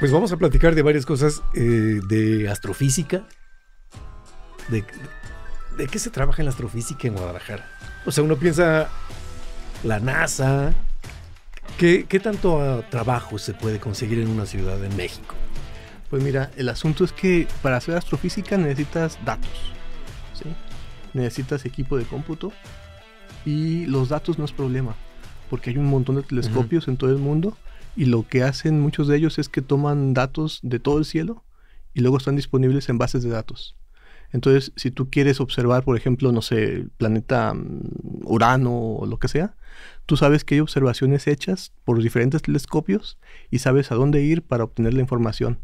Pues vamos a platicar de varias cosas eh, de astrofísica. De, qué se trabaja en la astrofísica en Guadalajara? O sea, uno piensa la NASA. ¿Qué, tanto ah, trabajo se puede conseguir en una ciudad de México? Pues mira, el asunto es que para hacer astrofísica necesitas datos. Necesitas equipo de cómputo. Y los datos no es problema. Porque hay un montón de telescopios en todo el mundo y lo que hacen muchos de ellos es que toman datos de todo el cielo y luego están disponibles en bases de datos. Entonces, si tú quieres observar, por ejemplo, no sé, el planeta mm, Urano o lo que sea, tú sabes que hay observaciones hechas por diferentes telescopios y sabes a dónde ir para obtener la información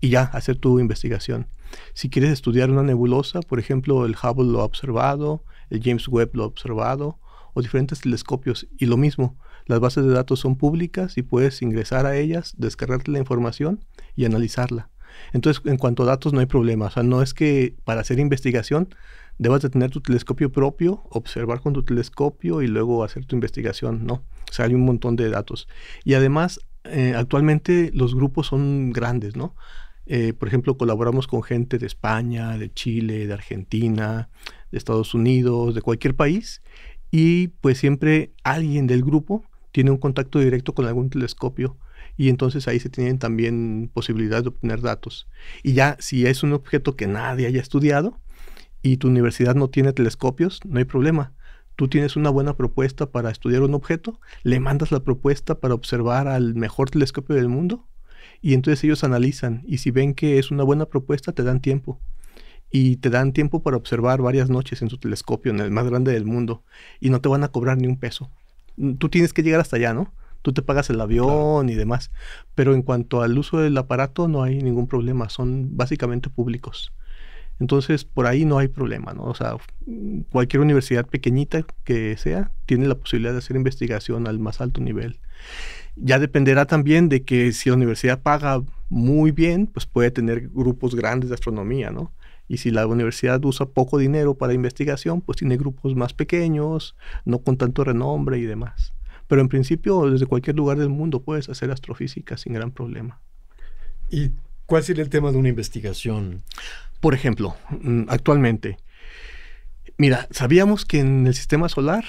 y ya hacer tu investigación. Si quieres estudiar una nebulosa, por ejemplo, el Hubble lo ha observado, el James Webb lo ha observado o diferentes telescopios y lo mismo las bases de datos son públicas y puedes ingresar a ellas, descargarte la información y analizarla. Entonces, en cuanto a datos, no hay problema. O sea, no es que para hacer investigación debas de tener tu telescopio propio, observar con tu telescopio y luego hacer tu investigación, ¿no? O sea, hay un montón de datos. Y además, eh, actualmente los grupos son grandes, ¿no? Eh, por ejemplo, colaboramos con gente de España, de Chile, de Argentina, de Estados Unidos, de cualquier país. Y pues siempre alguien del grupo tiene un contacto directo con algún telescopio y entonces ahí se tienen también posibilidades de obtener datos. Y ya si es un objeto que nadie haya estudiado y tu universidad no tiene telescopios, no hay problema. Tú tienes una buena propuesta para estudiar un objeto, le mandas la propuesta para observar al mejor telescopio del mundo y entonces ellos analizan y si ven que es una buena propuesta te dan tiempo y te dan tiempo para observar varias noches en su telescopio, en el más grande del mundo, y no te van a cobrar ni un peso tú tienes que llegar hasta allá, ¿no? Tú te pagas el avión y demás. Pero en cuanto al uso del aparato no hay ningún problema, son básicamente públicos. Entonces, por ahí no hay problema, ¿no? O sea, cualquier universidad pequeñita que sea tiene la posibilidad de hacer investigación al más alto nivel. Ya dependerá también de que si la universidad paga muy bien, pues puede tener grupos grandes de astronomía, ¿no? Y si la universidad usa poco dinero para investigación, pues tiene grupos más pequeños, no con tanto renombre y demás. Pero en principio, desde cualquier lugar del mundo puedes hacer astrofísica sin gran problema. ¿Y cuál sería el tema de una investigación? Por ejemplo, mm, actualmente, mira, sabíamos que en el sistema solar,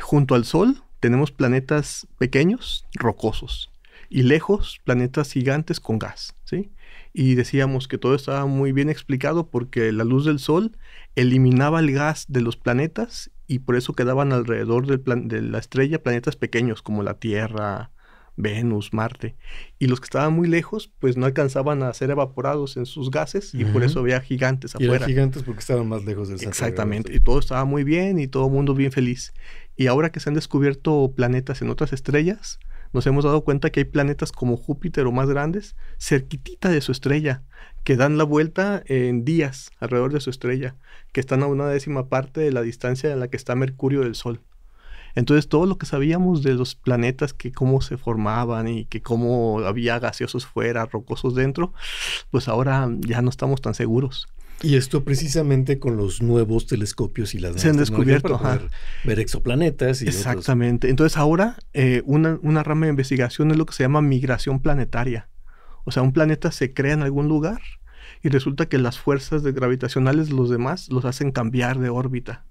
junto al Sol, tenemos planetas pequeños, rocosos, y lejos, planetas gigantes con gas, ¿sí? y decíamos que todo estaba muy bien explicado porque la luz del sol eliminaba el gas de los planetas y por eso quedaban alrededor del de la estrella planetas pequeños como la Tierra, Venus, Marte. Y los que estaban muy lejos, pues no alcanzaban a ser evaporados en sus gases y por eso había gigantes afuera. Y eran gigantes porque estaban más lejos del Exactamente. Y todo estaba muy bien y todo el mundo bien feliz. Y ahora que se han descubierto planetas en otras estrellas, nos hemos dado cuenta que hay planetas como Júpiter o más grandes, cerquitita de su estrella, que dan la vuelta en días alrededor de su estrella, que están a una décima parte de la distancia en la que está Mercurio del Sol. Entonces todo lo que sabíamos de los planetas, que cómo se formaban y que cómo había gaseosos fuera, rocosos dentro, pues ahora ya no estamos tan seguros. Y esto precisamente con los nuevos telescopios y las Se han descubierto ver exoplanetas. Y Exactamente. Entonces ahora eh, una, una rama de investigación es lo que se llama migración planetaria. O sea, un planeta se crea en algún lugar y resulta que las fuerzas de gravitacionales, los demás, los hacen cambiar de órbita.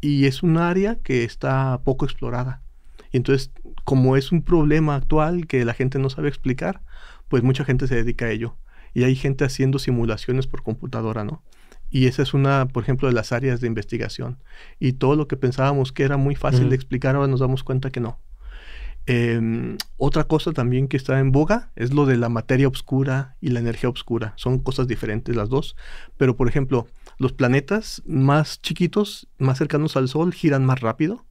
Y es un área que está poco explorada. Y entonces, como es un problema actual que la gente no sabe explicar, pues mucha gente se dedica a ello y hay gente haciendo simulaciones por computadora, ¿no? Y esa es una, por ejemplo, de las áreas de investigación. Y todo lo que pensábamos que era muy fácil de explicar, ahora nos damos cuenta que no. Em, otra cosa también que está en boga es lo de la materia oscura y la energía oscura. Son cosas diferentes las dos, pero por ejemplo, los planetas más chiquitos, más cercanos al Sol, giran más rápido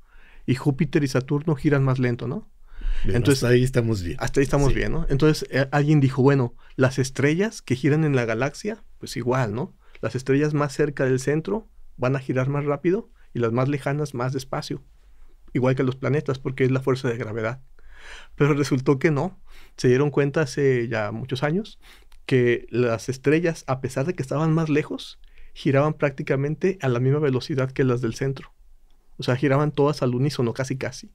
y Júpiter y Saturno giran más lento, ¿no? Entonces, hasta ahí estamos bien. Hasta ahí estamos bien, ¿no? Entonces eh, alguien dijo, bueno, las estrellas que giran en la galaxia, pues igual, ¿no? Las estrellas más cerca del centro van a girar más rápido y las más lejanas más despacio, igual que los planetas, porque es la fuerza de gravedad. Pero resultó que no. Se dieron cuenta hace ya muchos años que las estrellas, a pesar de que estaban más lejos, giraban prácticamente a la misma velocidad que las del centro. O sea, giraban todas al unísono, casi casi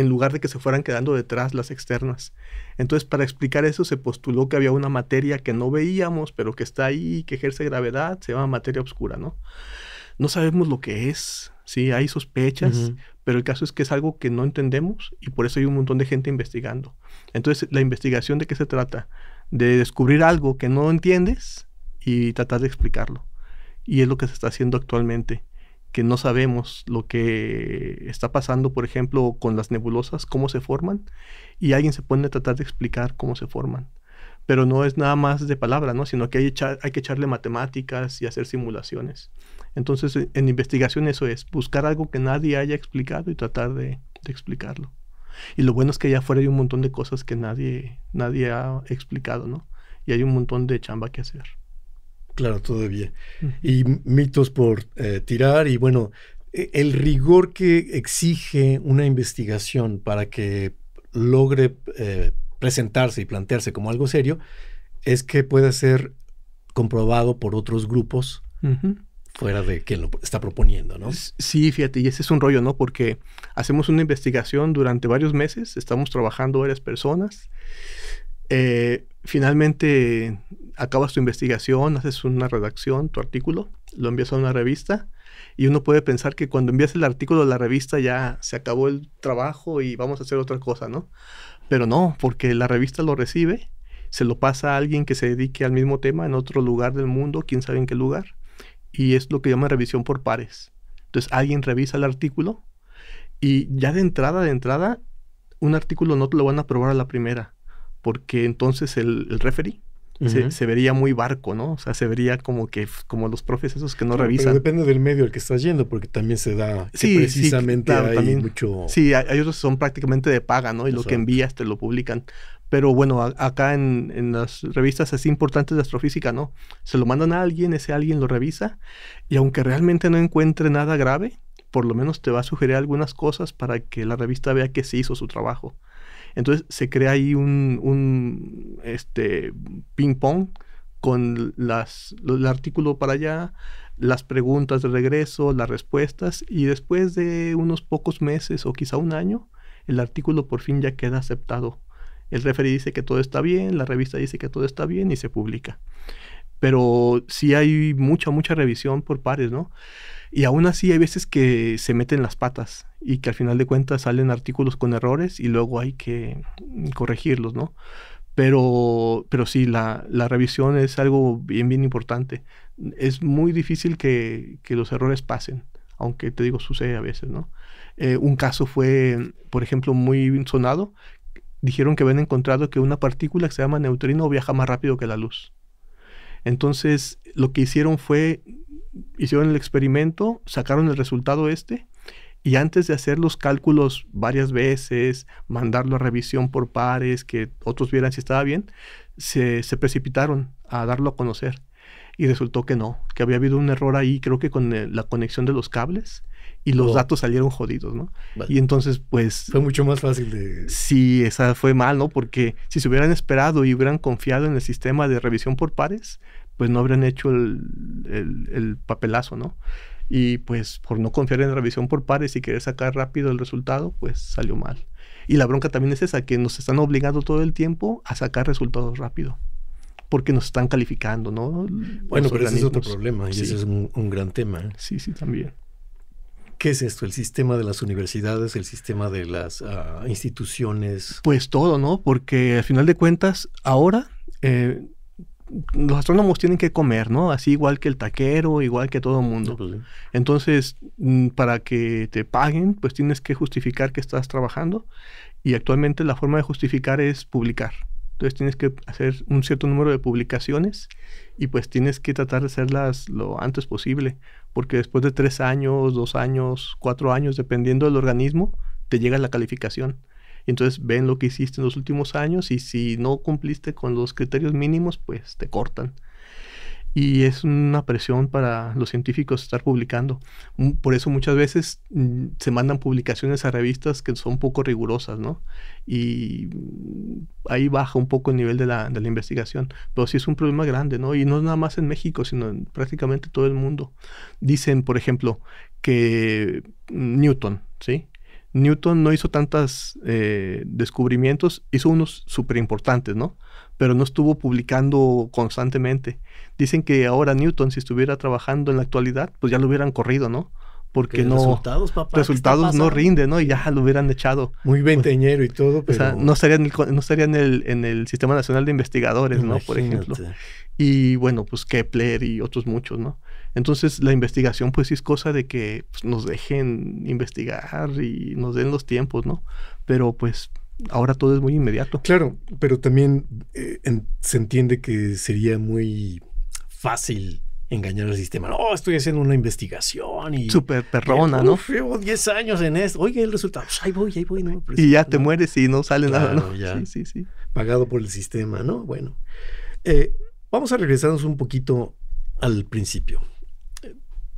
en lugar de que se fueran quedando detrás las externas. Entonces, para explicar eso, se postuló que había una materia que no veíamos, pero que está ahí, que ejerce gravedad, se llama materia oscura, ¿no? No sabemos lo que es, sí, hay sospechas, pero el caso es que es algo que no entendemos y por eso hay un montón de gente investigando. Entonces, la investigación de qué se trata? De descubrir algo que no entiendes y tratar de explicarlo. Y es lo que se está haciendo actualmente no sabemos lo que está pasando, por ejemplo, con las nebulosas, cómo se forman, y alguien se pone a tratar de explicar cómo se forman. Pero no es nada más de palabra, ¿no? sino que hay, que echarle matemáticas y hacer simulaciones. Entonces, e, en, investigación eso es, buscar algo que nadie haya explicado y tratar de, explicarlo. Y lo bueno es que allá afuera hay un montón de cosas que nadie, nadie ha explicado, ¿no? Y hay un montón de chamba que hacer. Claro, todavía. Y mitos por eh, tirar y bueno, e, el rigor que exige una investigación para que logre eh, presentarse y plantearse como algo serio es que pueda ser comprobado por otros grupos fuera de quien lo está proponiendo, ¿no? Sí, fíjate, y ese es un rollo, ¿no? Porque hacemos una investigación durante varios meses, estamos trabajando varias personas eh, finalmente acabas tu investigación, haces una redacción, tu artículo, lo envías a una revista y uno puede pensar que cuando envías el artículo a la revista ya se acabó el trabajo y vamos a hacer otra cosa, ¿no? Pero no, porque la revista lo recibe, se lo pasa a alguien que se dedique al mismo tema en otro lugar del mundo, quién sabe en qué lugar, y es lo que llama revisión por pares. Entonces alguien revisa el artículo y ya de entrada, de entrada, un artículo no te lo van a aprobar a la primera porque entonces el, el referee se, se, vería muy barco, ¿no? O sea, se vería como que como los profes esos que no revisan. depende del medio al que estás yendo, porque también se da sí, precisamente sí, hay mucho. Sí, hay, otros que son prácticamente de paga, ¿no? Y lo que envías te lo publican. Pero bueno, acá en, las revistas así importantes de astrofísica, ¿no? Se lo mandan a alguien, ese alguien lo revisa, y aunque realmente no encuentre nada grave, por lo menos te va a sugerir algunas cosas para que la revista vea que se hizo su trabajo. Entonces se crea ahí un, este, ping-pong con las, el artículo para allá, las preguntas de regreso, las respuestas, y después de unos pocos meses o quizá un año, el artículo por fin ya queda aceptado. El referee dice que todo está bien, la revista dice que todo está bien y se publica pero sí hay mucha, mucha revisión por pares, ¿no? Y aún así hay veces que se meten las patas y que al final de cuentas salen artículos con errores y luego hay que mm, corregirlos, ¿no? Pero, sí, la, la revisión es algo bien, bien importante. Es muy difícil que, los errores pasen, aunque te digo, sucede a veces, ¿no? Eh, un caso fue, por ejemplo, muy sonado. Dijeron que habían encontrado que una partícula que se llama neutrino viaja más rápido que la luz. Entonces, lo que hicieron fue, hicieron el experimento, sacaron el resultado este, y antes de hacer los cálculos varias veces, mandarlo a revisión por pares, que otros vieran si estaba bien, se, se precipitaron a darlo a conocer. Y resultó que no, que había habido un error ahí, creo que con eh, la conexión de los cables y los datos salieron jodidos, ¿no? Y entonces, pues... Fue mucho más fácil de... Sí, esa fue mal, ¿no? Porque si se hubieran esperado y hubieran confiado en el sistema de revisión por pares, pues no habrían hecho el, papelazo, ¿no? Y pues por no confiar en la revisión por pares y querer sacar rápido el resultado, pues salió mal. Y la bronca también es esa, que nos están obligando todo el tiempo a sacar resultados rápido porque nos están calificando, ¿no? Bueno, pero ese es otro problema y ese es un gran tema. ¿eh? Sí, sí, también. ¿Qué es esto? ¿El sistema de las universidades? ¿El sistema de las ah, instituciones? Pues todo, ¿no? Porque al final de cuentas, ahora eh, los astrónomos tienen que comer, ¿no? Así igual que el taquero, igual que todo el mundo. Pues Entonces, mm, para que te paguen, pues tienes que justificar que estás trabajando. Y actualmente la forma de justificar es publicar. Entonces tienes que hacer un cierto número de publicaciones y pues tienes que tratar de hacerlas lo antes posible, porque después de tres años, dos años, cuatro años, dependiendo del organismo, te llega la calificación. Entonces ven lo que hiciste en los últimos años y si no cumpliste con los criterios mínimos, pues te cortan y es una presión para los científicos estar publicando. Mm, por eso muchas veces mm, se mandan publicaciones a revistas que son poco rigurosas, ¿no? Y mm, ahí baja un poco el nivel de la, de la investigación. Pero sí es un problema grande, ¿no? Y no es nada más en México, sino en prácticamente todo el mundo. Dicen, por ejemplo, que Newton, ¿sí? Newton no hizo tantos eh, descubrimientos, hizo unos súper importantes, ¿no? Pero no estuvo publicando constantemente. Dicen que ahora Newton, si estuviera trabajando en la actualidad, pues ya lo hubieran corrido, ¿no? Porque no. Resultados, papá. Resultados no rinde, ¿no? Y ya lo hubieran echado. Muy pues, venteñero y todo, pero. O sea, no estaría en el, no en el, en el Sistema Nacional de Investigadores, ¿no? Por ejemplo. Y bueno, pues Kepler y otros muchos, ¿no? Entonces la investigación pues sí es cosa de que pues, nos dejen investigar y nos den los tiempos, ¿no? Pero pues ahora todo es muy inmediato. Claro, pero también eh, se entiende que sería muy fácil engañar al sistema. No, estoy haciendo una investigación y... super perrona, ¿no? Llevo 10 años en esto. Oye, el resultado, pues, ahí voy, ahí voy. No y ya te mueres y no sale nada, ¿no? Sí, sí, sí. Pagado por el sistema, ¿no? Bueno. Eh, vamos a regresarnos un poquito al principio.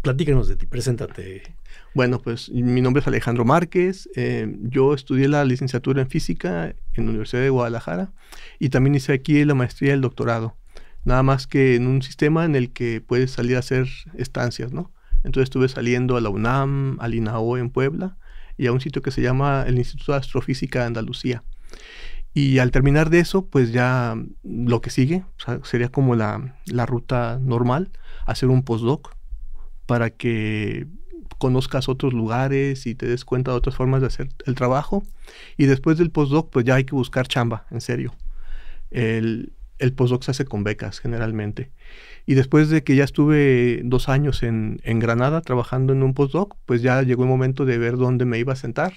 Platícanos de ti, preséntate. Bueno, pues mi nombre es Alejandro Márquez. Eh, yo estudié la licenciatura en física en la Universidad de Guadalajara y también hice aquí la maestría y el doctorado. Nada más que en un sistema en el que puedes salir a hacer estancias, ¿no? Entonces estuve saliendo a la UNAM, al INAO en Puebla y a un sitio que se llama el Instituto de Astrofísica de Andalucía. Y al terminar de eso, pues ya lo que sigue sería como la, la ruta normal, hacer un postdoc para que conozcas otros lugares y te des cuenta de otras formas de hacer el trabajo. Y después del postdoc, pues ya hay que buscar chamba, en serio. El, el postdoc se hace con becas generalmente. Y después de que ya estuve dos años en, en, Granada trabajando en un postdoc, pues ya llegó el momento de ver dónde me iba a sentar.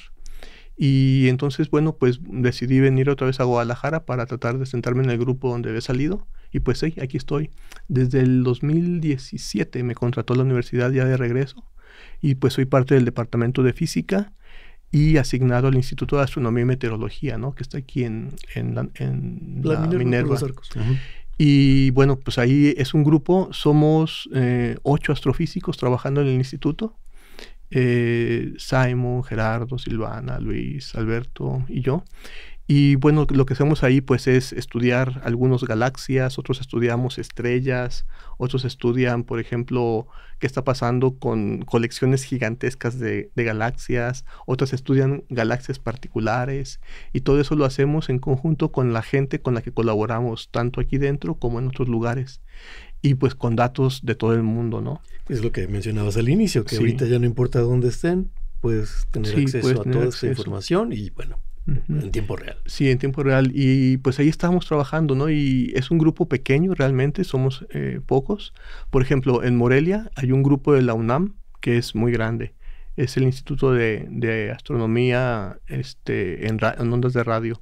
Y entonces, bueno, pues decidí venir otra vez a Guadalajara para tratar de sentarme en el grupo donde había salido. Y pues sí, aquí estoy. Desde el 2017 me contrató la universidad ya de regreso y pues soy parte del departamento de física y asignado al Instituto de Astronomía y Meteorología, ¿no? Que está aquí en, en la, Minerva. Y bueno, pues ahí es un grupo, somos eh, ocho astrofísicos trabajando en el instituto. Eh, Simon, Gerardo, Silvana, Luis, Alberto y yo. Y bueno, lo que hacemos ahí pues es estudiar algunas galaxias, otros estudiamos estrellas, otros estudian, por ejemplo, qué está pasando con colecciones gigantescas de, galaxias, otras estudian galaxias particulares y todo eso lo hacemos en conjunto con la gente con la que colaboramos, tanto aquí dentro como en otros lugares y pues con datos de todo el mundo, ¿no? Es lo que mencionabas al inicio, que ahorita ya no importa dónde estén, puedes tener acceso a toda esa información y bueno, en tiempo real. Sí, en tiempo real. Y pues ahí estábamos trabajando, ¿no? Y es un grupo pequeño realmente, somos eh, pocos. Por ejemplo, en Morelia hay un grupo de la UNAM que es muy grande. Es el Instituto de, Astronomía este, en, en, ondas de radio.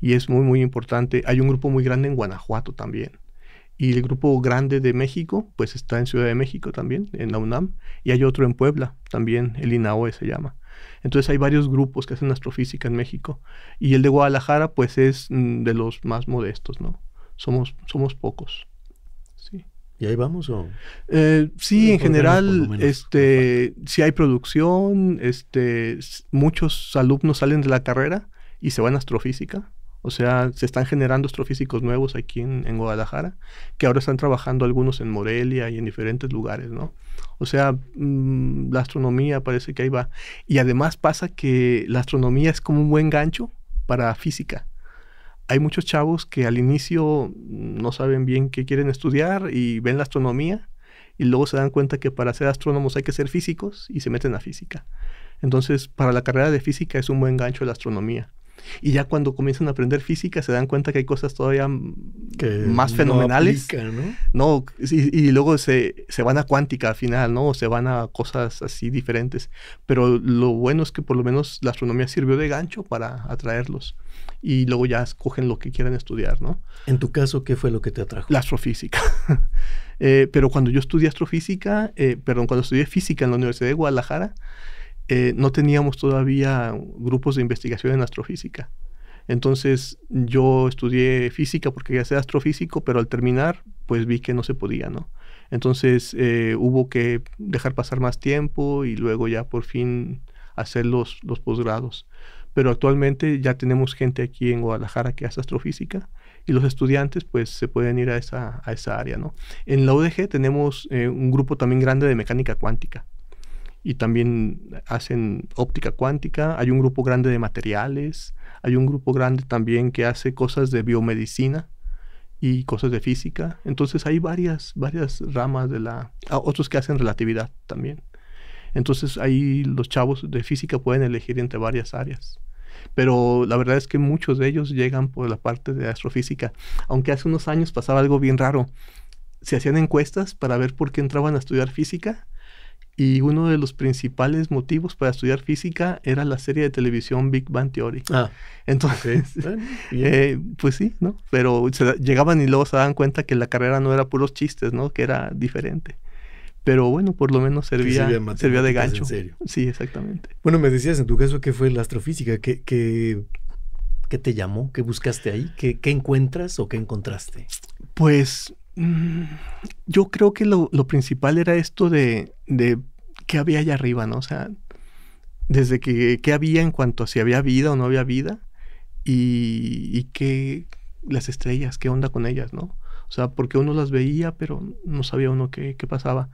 Y es muy, muy importante. Hay un grupo muy grande en Guanajuato también. Y el grupo grande de México, pues está en Ciudad de México también, en la UNAM. Y hay otro en Puebla también, el INAOE se llama. Entonces hay varios grupos que hacen astrofísica en México. Y el de Guadalajara, pues es mm, de los más modestos, ¿no? Somos, somos pocos. Sí. ¿Y ahí vamos eh, sí, en general, este, si hay producción, este, muchos alumnos salen de la carrera y se van a astrofísica. O sea, se están generando astrofísicos nuevos aquí en, Guadalajara, que ahora están trabajando algunos en Morelia y en diferentes lugares, ¿no? O sea, mm, la astronomía parece que ahí va. Y además pasa que la astronomía es como un buen gancho para física. Hay muchos chavos que al inicio mm, no saben bien qué quieren estudiar y ven la astronomía y luego se dan cuenta que para ser astrónomos hay que ser físicos y se meten a física. Entonces, para la carrera de física es un buen gancho la astronomía. Y ya cuando comienzan a aprender física se dan cuenta que hay cosas todavía más fenomenales. No, ¿no? y, luego se, se, van a cuántica al final, ¿no? O se van a cosas así diferentes. Pero lo bueno es que por lo menos la astronomía sirvió de gancho para atraerlos. Y luego ya escogen lo que quieran estudiar, ¿no? En tu caso, ¿qué fue lo que te atrajo? La astrofísica. Eh, pero cuando yo estudié astrofísica, eh, perdón, cuando estudié física en la Universidad de Guadalajara, eh, no teníamos todavía grupos de investigación en astrofísica. Entonces yo estudié física porque ya sé astrofísico, pero al terminar pues vi que no se podía, ¿no? Entonces eh, hubo que dejar pasar más tiempo y luego ya por fin hacer los, posgrados. Pero actualmente ya tenemos gente aquí en Guadalajara que hace astrofísica y los estudiantes pues se pueden ir a esa, área, ¿no? En la UDG tenemos eh, un grupo también grande de mecánica cuántica y también hacen óptica cuántica, hay un grupo grande de materiales, hay un grupo grande también que hace cosas de biomedicina y cosas de física. Entonces hay varias, varias ramas de la... Otros que hacen relatividad también. Entonces ahí los chavos de física pueden elegir entre varias áreas. Pero la verdad es que muchos de ellos llegan por la parte de astrofísica. Aunque hace unos años pasaba algo bien raro. Se hacían encuestas para ver por qué entraban a estudiar física y uno de los principales motivos para estudiar física era la serie de televisión Big Bang Theory. Ah, entonces, eh, pues sí, ¿no? Pero llegaban y luego se daban cuenta que la carrera no era puros chistes, ¿no? Que era diferente. Pero bueno, por lo menos servía, servía, de gancho. serio. Sí, exactamente. Bueno, me decías en tu caso que fue la astrofísica, qué ¿Qué te llamó? ¿Qué buscaste ahí? ¿Qué, ¿Qué, encuentras o qué encontraste? Pues Mm, yo creo que lo, principal era esto de, de, qué había allá arriba, ¿no? O sea, desde que qué había en cuanto a si había vida o no había vida y, qué las estrellas, qué onda con ellas, ¿no? O sea, porque uno las veía, pero no sabía uno qué, pasaba.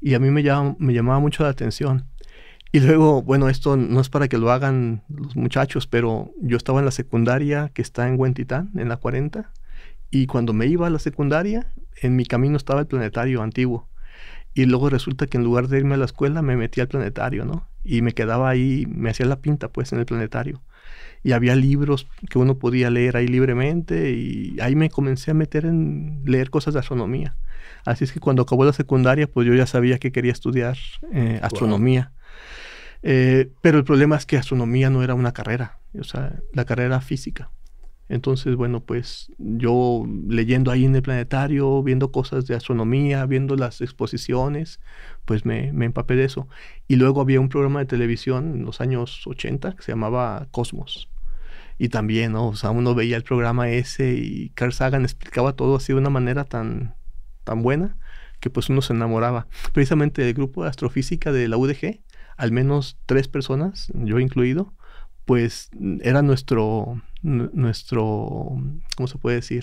Y a mí me, llamaba, me llamaba mucho la atención. Y luego, bueno, esto no es para que lo hagan los muchachos, pero yo estaba en la secundaria que está en Huentitán, en la 40 y cuando me iba a la secundaria, en mi camino estaba el planetario antiguo. Y luego resulta que en lugar de irme a la escuela, me metí al planetario, ¿no? Y me quedaba ahí, me hacía la pinta, pues, en el planetario. Y había libros que uno podía leer ahí libremente y ahí me comencé a meter en leer cosas de astronomía. Así es que cuando acabó la secundaria, pues yo ya sabía que quería estudiar eh, astronomía. Eh, pero el problema es que astronomía no era una carrera, o sea, la carrera física. Entonces, bueno, pues yo leyendo ahí en el planetario, viendo cosas de astronomía, viendo las exposiciones, pues me, me empapé de eso. Y luego había un programa de televisión en los años 80 que se llamaba Cosmos. Y también, ¿no? O sea, uno veía el programa ese y Carl Sagan explicaba todo así de una manera tan, tan buena que pues uno se enamoraba. Precisamente del grupo de astrofísica de la UDG, al menos tres personas, yo incluido, pues era nuestro, nuestro, ¿cómo se puede decir?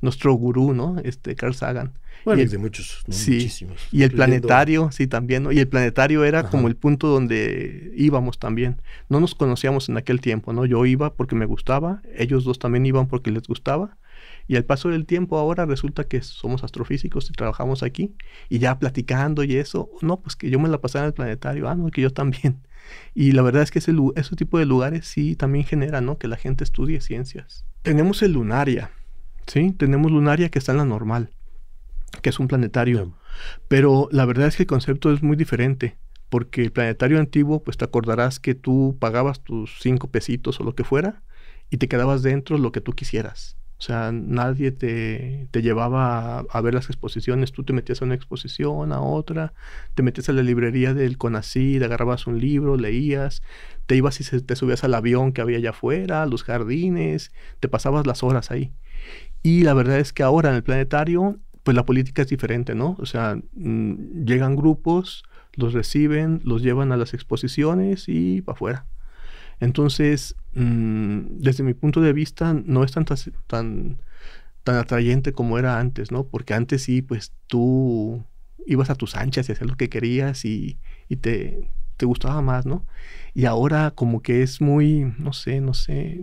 Nuestro gurú, ¿no? Este Carl Sagan. Bueno, y el, de muchos, sí, muchísimos. Y el planetario, sí, también, ¿no? Y el planetario era como el punto donde íbamos también. No nos conocíamos en aquel tiempo, ¿no? Yo iba porque me gustaba, ellos dos también iban porque les gustaba. Y al paso del tiempo ahora resulta que somos astrofísicos y trabajamos aquí y ya platicando y eso, no, pues que yo me la pasaba en el planetario, ah, no, que yo también. Y la verdad es que ese, tipo de lugares sí también genera, ¿no? Que la gente estudie ciencias. Tenemos el lunaria, ¿sí? Tenemos lunaria que está en la normal, que es un planetario. Pero la verdad es que el concepto es muy diferente, porque el planetario antiguo, pues te acordarás que tú pagabas tus cinco pesitos o lo que fuera, y te quedabas dentro lo que tú quisieras. O sea, nadie te, te llevaba a, ver las exposiciones. Tú te metías a una exposición, a otra, te metías a la librería del Conacid, agarrabas un libro, leías, te ibas y te subías al avión que había allá afuera, a los jardines, te pasabas las horas ahí. Y la verdad es que ahora en el planetario, pues la política es diferente, ¿no? O sea, mm, llegan grupos, los reciben, los llevan a las exposiciones y para afuera. Entonces, mm, desde mi punto de vista, no es tan, tan, tan atrayente como era antes, ¿no? Porque antes sí, pues tú ibas a tus anchas y hacías lo que querías y, te, gustaba más, ¿no? Y ahora como que es muy, no sé, no sé.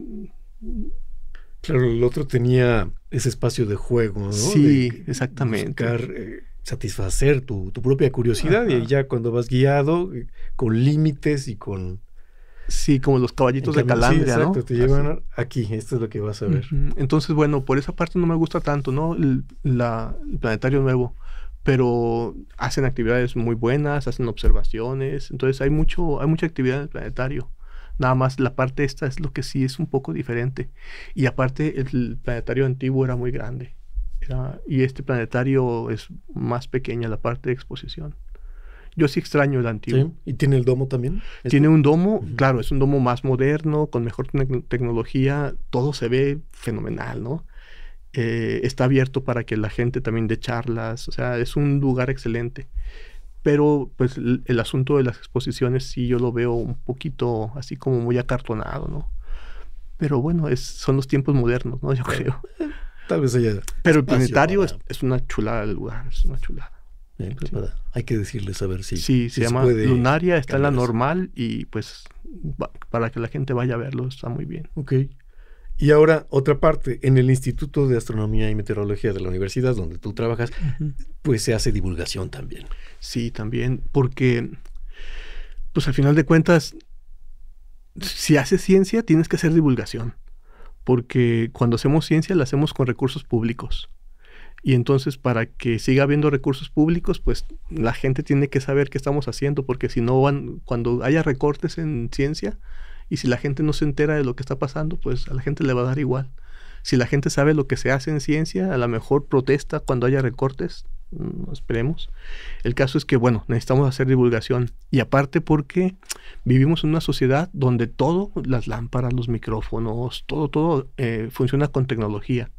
Claro, el otro tenía ese espacio de juego, ¿no? Sí, exactamente. Buscar, eh, satisfacer tu, propia curiosidad y ya cuando vas guiado, eh, con límites y con Sí, como los caballitos de calandria, exacto, te llevan aquí, esto es lo que vas a ver. Entonces, bueno, por esa parte no me gusta tanto, ¿no? El, la, planetario nuevo, pero hacen actividades muy buenas, hacen observaciones, entonces hay, mucho, hay mucha actividad en el planetario. Nada más la parte esta es lo que sí es un poco diferente. Y aparte el planetario antiguo era muy grande. y este planetario es más pequeña la parte de exposición yo sí extraño el antiguo. ¿Y tiene el domo también? Tiene un domo, claro, es un domo más moderno, con mejor tecnología, todo se ve fenomenal, ¿no? Eh, está abierto para que la gente también dé charlas, o sea, es un lugar excelente. Pero pues el, asunto de las exposiciones sí yo lo veo un poquito así como muy acartonado, ¿no? Pero bueno, son los tiempos modernos, ¿no? Yo creo. Eh, tal vez ella. Pero el planetario es, una chulada del lugar, es una chulada hay que decirles a ver si. Sí, si se, llama Lunaria, está en la normal y pues para que la gente vaya a verlo está muy bien. Ok. Y ahora, otra parte, en el Instituto de Astronomía y Meteorología de la universidad donde tú trabajas, pues se hace divulgación también. Sí, también, porque, pues al final de cuentas, si haces ciencia, tienes que hacer divulgación, porque cuando hacemos ciencia la hacemos con recursos públicos. Y entonces para que siga habiendo recursos públicos, pues la gente tiene que saber qué estamos haciendo, porque si no van, cuando haya recortes en ciencia y si la gente no se entera de lo que está pasando, pues a la gente le va a dar igual. Si la gente sabe lo que se hace en ciencia, a lo mejor protesta cuando haya recortes, mm, esperemos. El caso es que, bueno, necesitamos hacer divulgación. Y aparte porque vivimos en una sociedad donde todo, las lámparas, los micrófonos, todo, todo eh, funciona con tecnología.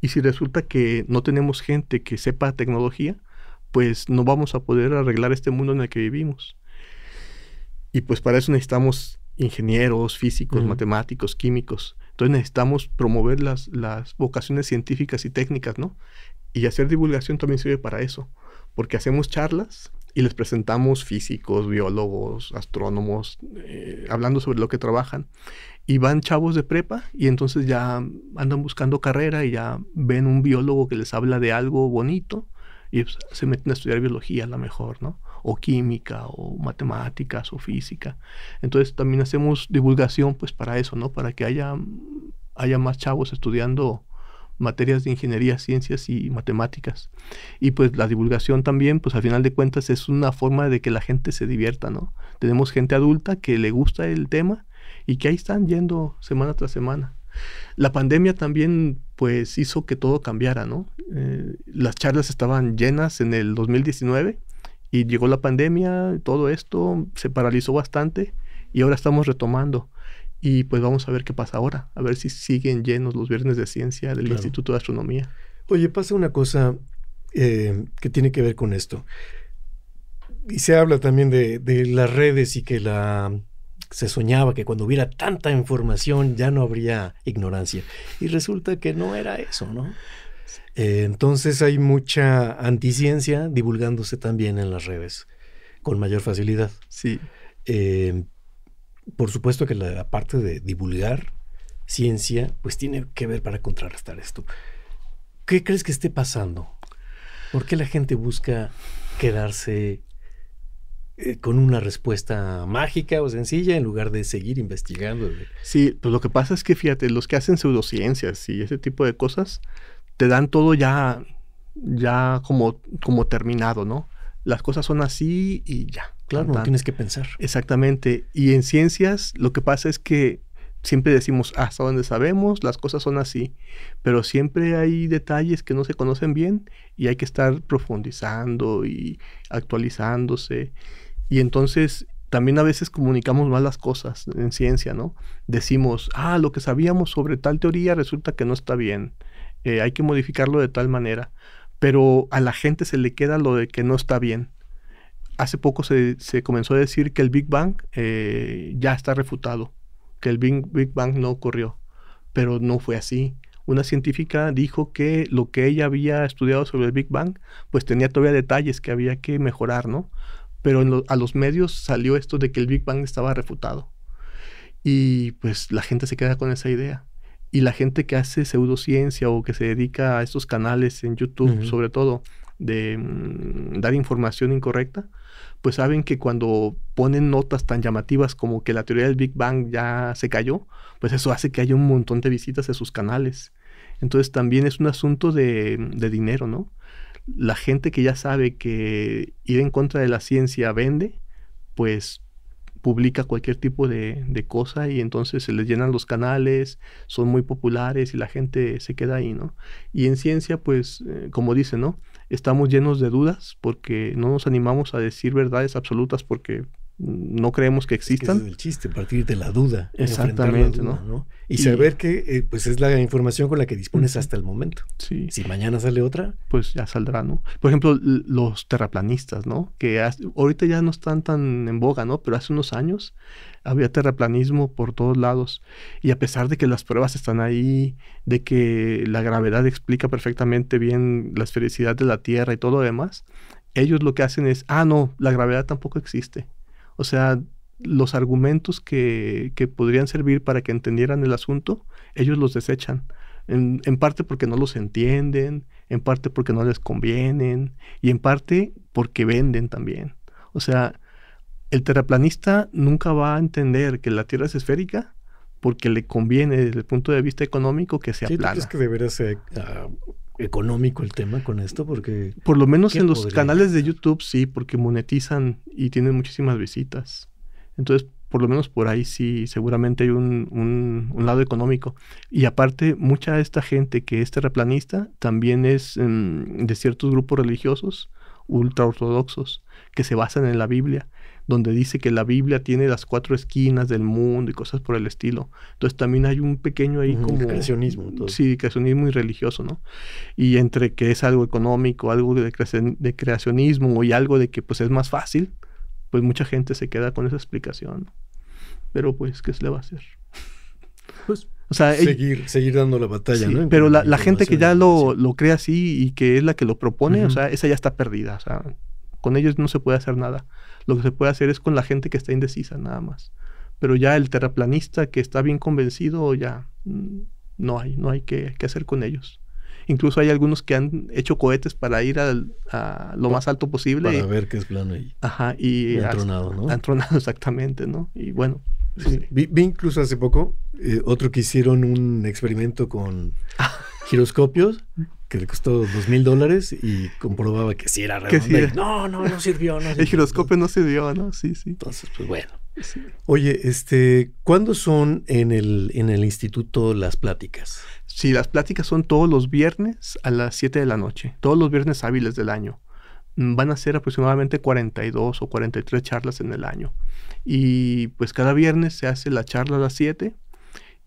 Y si resulta que no tenemos gente que sepa tecnología, pues no vamos a poder arreglar este mundo en el que vivimos. Y pues para eso necesitamos ingenieros, físicos, matemáticos, químicos. Entonces necesitamos promover las, vocaciones científicas y técnicas, ¿no? Y hacer divulgación también sirve para eso, porque hacemos charlas y les presentamos físicos, biólogos, astrónomos, eh, hablando sobre lo que trabajan y van chavos de prepa y entonces ya andan buscando carrera y ya ven un biólogo que les habla de algo bonito y pues, se meten a estudiar biología a lo mejor, ¿no? O química o matemáticas o física. Entonces también hacemos divulgación pues para eso, ¿no? Para que haya, haya más chavos estudiando materias de ingeniería, ciencias y matemáticas. Y pues la divulgación también, pues al final de cuentas es una forma de que la gente se divierta, ¿no? Tenemos gente adulta que le gusta el tema y que ahí están yendo semana tras semana. La pandemia también pues hizo que todo cambiara, ¿no? Eh, las charlas estaban llenas en el 2019 y llegó la pandemia, todo esto se paralizó bastante y ahora estamos retomando. Y pues vamos a ver qué pasa ahora, a ver si siguen llenos los viernes de ciencia del Instituto de Astronomía. Oye, pasa una cosa eh, que tiene que ver con esto. Y se habla también de las redes y que la se soñaba que cuando hubiera tanta información ya no habría ignorancia. Y resulta que no era eso, ¿no? Eh, entonces hay mucha anticiencia divulgándose también en las redes, con mayor facilidad. Sí. Eh, por supuesto que la parte de divulgar ciencia, pues tiene que ver para contrarrestar esto. ¿Qué crees que esté pasando? ¿Por qué la gente busca quedarse eh, con una respuesta mágica o sencilla en lugar de seguir investigando. Sí, pues lo que pasa es que fíjate, los que hacen pseudociencias y ese tipo de cosas te dan todo ya, ya como, como terminado, ¿no? Las cosas son así y ya. Claro, no tienes que pensar. Exactamente. Y en ciencias lo que pasa es que siempre decimos ah, hasta donde sabemos, las cosas son así, pero siempre hay detalles que no se conocen bien y hay que estar profundizando y actualizándose. Y entonces también a veces comunicamos mal las cosas en ciencia, ¿no? Decimos, ah, lo que sabíamos sobre tal teoría resulta que no está bien, eh, hay que modificarlo de tal manera, pero a la gente se le queda lo de que no está bien. Hace poco se, comenzó a decir que el Big Bang eh, ya está refutado, que el Big, Big Bang no ocurrió, pero no fue así una científica dijo que lo que ella había estudiado sobre el Big Bang, pues tenía todavía detalles que había que mejorar, ¿no? pero a los medios salió esto de que el Big Bang estaba refutado. Y pues la gente se queda con esa idea. Y la gente que hace pseudociencia o que se dedica a estos canales en YouTube, sobre todo, de mm, dar información incorrecta, pues saben que cuando ponen notas tan llamativas como que la teoría del Big Bang ya se cayó, pues eso hace que haya un montón de visitas a sus canales. Entonces también es un asunto de dinero, ¿no? la gente que ya sabe que ir en contra de la ciencia vende, pues publica cualquier tipo de, de, cosa y entonces se les llenan los canales, son muy populares y la gente se queda ahí, ¿no? Y en ciencia, pues, eh, como dice, ¿no? Estamos llenos de dudas porque no nos animamos a decir verdades absolutas porque no creemos que existan. el chiste, partir de la duda. Exactamente, ¿no? Y, saber que eh, pues es la información con la que dispones hasta el momento. Si mañana sale otra. Pues ya saldrá, ¿no? Por ejemplo, los terraplanistas, ¿no? Que ahorita ya no están tan en boga, ¿no? Pero hace unos años había terraplanismo por todos lados. Y a pesar de que las pruebas están ahí, de que la gravedad explica perfectamente bien la esfericidad de la Tierra y todo lo demás, ellos lo que hacen es, ah, no, la gravedad tampoco existe. O sea, los argumentos que, que podrían servir para que entendieran el asunto, ellos los desechan. En, parte porque no los entienden, en parte porque no les convienen y en parte porque venden también. O sea, el terraplanista nunca va a entender que la Tierra es esférica porque le conviene desde el punto de vista económico que sea sí, ¿tú crees que debería ser, ah, económico el tema con esto? Porque. Por lo menos en los canales de YouTube sí, porque monetizan y tienen muchísimas visitas. Entonces, por lo menos por ahí sí, seguramente hay un, un, lado económico. Y aparte, mucha de esta gente que es terraplanista también es em, de ciertos grupos religiosos ultra ortodoxos que se basan en la Biblia donde dice que la Biblia tiene las cuatro esquinas del mundo y cosas por el estilo. Entonces también hay un pequeño ahí Creacionismo. Sí, creacionismo y religioso, ¿no? Y entre que es algo económico, algo de, de creacionismo y algo de que pues es más fácil, pues mucha gente se queda con esa explicación. Pero pues, ¿qué se le va a hacer? Pues... O sea, seguir, dando la batalla, ¿no? Pero la, gente que ya lo, lo cree así y que es la que lo propone, o sea, esa ya está perdida. O sea, con ellos no se puede hacer nada. Lo que se puede hacer es con la gente que está indecisa nada más. Pero ya el terraplanista que está bien convencido, ya mm, no hay, no hay que, hacer con ellos. Incluso hay algunos que han hecho cohetes para ir a lo más alto posible. Para ver qué es plano ahí ajá, y, han ¿no? Han exactamente, ¿no? Y bueno. Sí. vi, incluso hace poco eh, otro que hicieron un experimento con giroscopios que le costó dos mil dólares y comprobaba que sí era real no, no, no sirvió, no El giroscopio no sirvió, ¿no? Sí, sí. Entonces, pues bueno. Oye, este, ¿cuándo son en el, en el instituto las pláticas? Sí, las pláticas son todos los viernes a las 7 de la noche, todos los viernes hábiles del año. Mm, van a ser aproximadamente 42 o 43 charlas en el año. Y pues cada viernes se hace la charla a las 7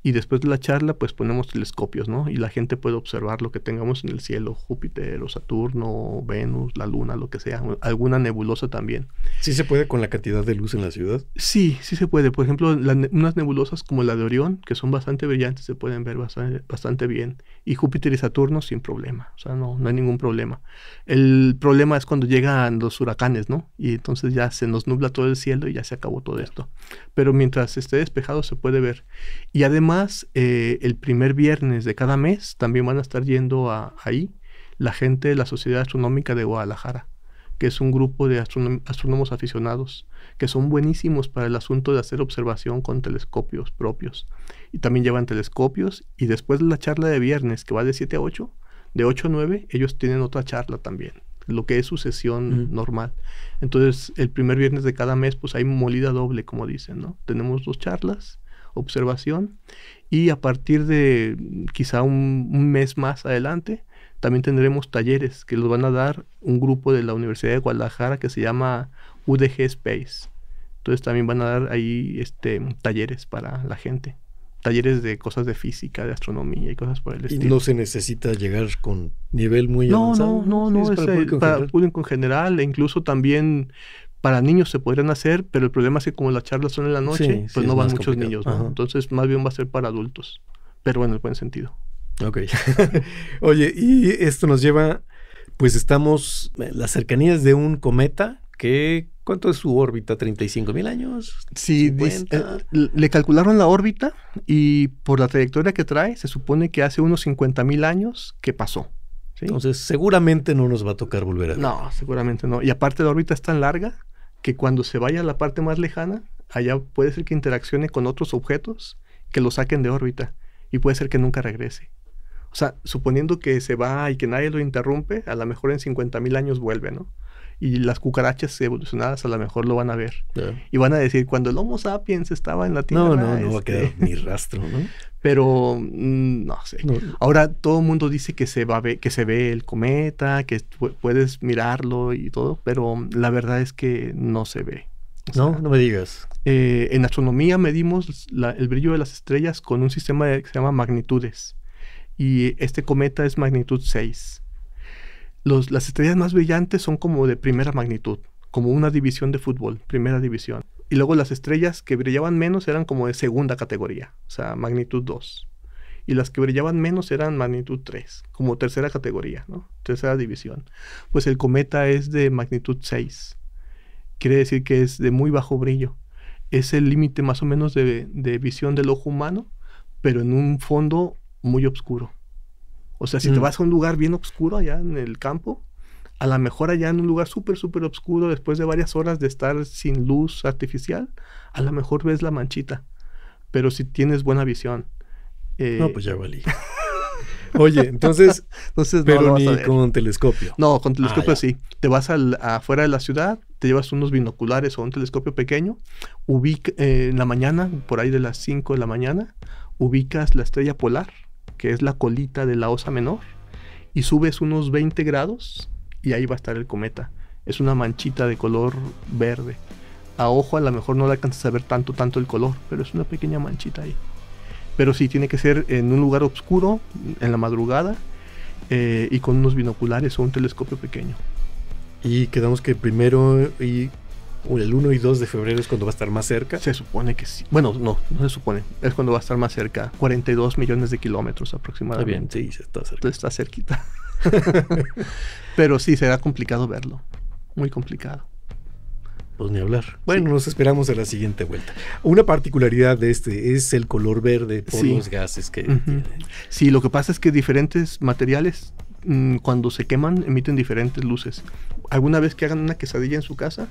y después de la charla pues ponemos telescopios, ¿no? Y la gente puede observar lo que tengamos en el cielo, Júpiter o Saturno, Venus, la Luna, lo que sea, alguna nebulosa también. ¿Sí se puede con la cantidad de luz en la ciudad? Sí, sí se puede. Por ejemplo, unas nebulosas como la de Orión, que son bastante brillantes, se pueden ver bastante, bastante, bien. Y Júpiter y Saturno sin problema, o sea, no, no hay ningún problema. El problema es cuando llegan los huracanes, ¿no? Y entonces ya se nos nubla todo el cielo y ya se acabó todo esto. Pero mientras esté despejado se puede ver. Y además, eh, el primer viernes de cada mes también van a estar yendo a, ahí la gente de la Sociedad Astronómica de Guadalajara, que es un grupo de astrónomos aficionados que son buenísimos para el asunto de hacer observación con telescopios propios. Y también llevan telescopios y después de la charla de viernes, que va de 7 a 8, de 8 a 9, ellos tienen otra charla también lo que es su sesión normal. Entonces, el primer viernes de cada mes, pues hay molida doble, como dicen, ¿no? Tenemos dos charlas observación y a partir de quizá un, mes más adelante también tendremos talleres que los van a dar un grupo de la Universidad de Guadalajara que se llama UDG Space. Entonces también van a dar ahí este, talleres para la gente. Talleres de cosas de física, de astronomía y cosas por el estilo. ¿Y no se necesita llegar con nivel muy no, avanzado? No, no, no. es, eh, para, el general. público en general e incluso también para niños se podrían hacer, pero el problema es que como las charlas son en la noche, pues no van muchos niños, Entonces más bien va a ser para adultos, pero bueno, en buen sentido. Ok. Oye, y esto nos lleva, pues estamos en eh, las cercanías de un cometa que... ¿Cuánto es su órbita? ¿35 mil años? Sí, eh, le calcularon la órbita y por la trayectoria que trae, se supone que hace unos 50 mil años que pasó. Entonces, seguramente no nos va a tocar volver a No, seguramente no. Y aparte la órbita es tan larga que cuando se vaya a la parte más lejana, allá puede ser que interaccione con otros objetos que lo saquen de órbita y puede ser que nunca regrese. O sea, suponiendo que se va y que nadie lo interrumpe, a lo mejor en 50.000 años vuelve, ¿no? y las cucarachas evolucionadas a lo mejor lo van a ver. Y van a decir, cuando el Homo sapiens estaba en la Tierra... No, no, no va a este, quedar ni rastro, ¿no? Pero mm, no sé. Ahora todo el mundo dice que se, va que se ve el cometa, que puedes mirarlo y todo, pero la verdad es que no se ve. no, no me digas. Eh, en astronomía medimos el brillo de las estrellas con un sistema que se llama magnitudes. Y este cometa es magnitud 6 las estrellas más brillantes son como de primera magnitud, como una división de fútbol, primera división. Y luego las estrellas que brillaban menos eran como de segunda categoría, o sea, magnitud 2. Y las que brillaban menos eran magnitud 3, como tercera categoría, ¿no? Tercera división. Pues el cometa es de magnitud 6. Quiere decir que es de muy bajo brillo. Es el límite más o menos de, de visión del ojo humano, pero en un fondo muy oscuro. O sea, si te mm. vas a un lugar bien oscuro allá en el campo, a lo mejor allá en un lugar súper, súper oscuro, después de varias horas de estar sin luz artificial, a lo mejor ves la manchita. Pero si tienes buena visión. Eh, no, pues ya valí. Oye, entonces, entonces pero ni con telescopio. No, con ah, telescopio sí. Te vas al, afuera de la ciudad, te llevas unos binoculares o un telescopio pequeño, ubica, eh, en la mañana, por ahí de las 5 de la mañana, ubicas la estrella polar que es la colita de la osa menor, y subes unos 20 grados y ahí va a estar el cometa. Es una manchita de color verde. A ojo a lo mejor no le alcanzas a ver tanto, tanto el color, pero es una pequeña manchita ahí. Pero sí, tiene que ser en un lugar oscuro, en la madrugada, eh, y con unos binoculares o un telescopio pequeño. Y quedamos que primero y el 1 y 2 de febrero es cuando va a estar más cerca. Se supone que sí. Bueno, no, no se supone. Es cuando va a estar más cerca. 42 millones de kilómetros aproximadamente. Está bien, sí, está Está cerquita. Pero sí, será complicado verlo. Muy complicado. Pues ni hablar. Bueno, nos esperamos a la siguiente vuelta. Una particularidad de este es el color verde por los gases que tiene. Sí, lo que pasa es que diferentes materiales mm, cuando se queman emiten diferentes luces. Alguna vez que hagan una quesadilla en su casa,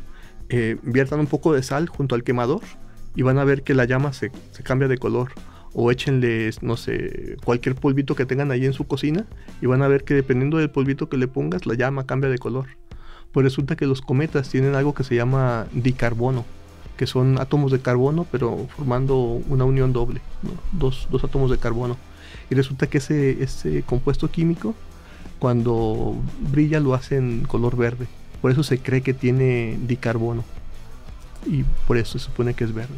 eh, viertan un poco de sal junto al quemador y van a ver que la llama se, cambia de color. O échenle, no sé, cualquier polvito que tengan ahí en su cocina y van a ver que dependiendo del polvito que le pongas, la llama cambia de color. Pues resulta que los cometas tienen algo que se llama dicarbono, que son átomos de carbono, pero formando una unión doble, dos, átomos de carbono. Y resulta que ese, ese compuesto químico, cuando brilla, lo hacen color verde. Por eso se cree que tiene dicarbono. Y por eso se supone que es verde.